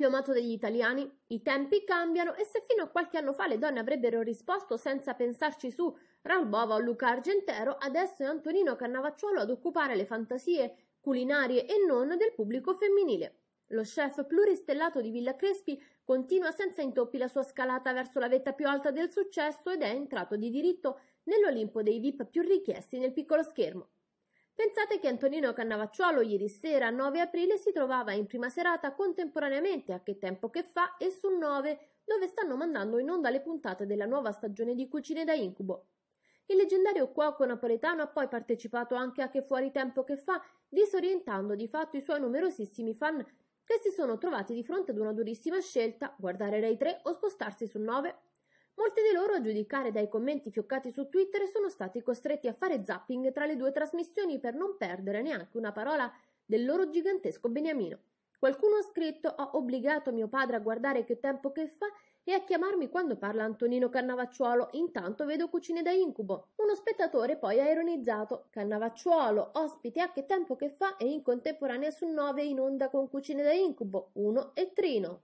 più amato degli italiani. I tempi cambiano e se fino a qualche anno fa le donne avrebbero risposto senza pensarci su Ralbova o Luca Argentero, adesso è Antonino Cannavacciuolo ad occupare le fantasie culinarie e non del pubblico femminile. Lo chef pluristellato di Villa Crespi continua senza intoppi la sua scalata verso la vetta più alta del successo ed è entrato di diritto nell'Olimpo dei VIP più richiesti nel piccolo schermo. Pensate che Antonino Cannavacciuolo ieri sera 9 aprile si trovava in prima serata contemporaneamente a Che tempo che fa e su 9, dove stanno mandando in onda le puntate della nuova stagione di Cucine da incubo. Il leggendario cuoco napoletano ha poi partecipato anche a Che fuori tempo che fa, disorientando di fatto i suoi numerosissimi fan che si sono trovati di fronte ad una durissima scelta, guardare Rai 3 o spostarsi su 9 Molti di loro, a giudicare dai commenti fioccati su Twitter, sono stati costretti a fare zapping tra le due trasmissioni per non perdere neanche una parola del loro gigantesco beniamino. Qualcuno ha scritto ho obbligato mio padre a guardare che tempo che fa e a chiamarmi quando parla Antonino Cannavacciuolo, intanto vedo cucine da incubo. Uno spettatore poi ha ironizzato Cannavacciuolo, ospite a che tempo che fa e in contemporanea su 9 in onda con cucine da incubo, 1 e Trino.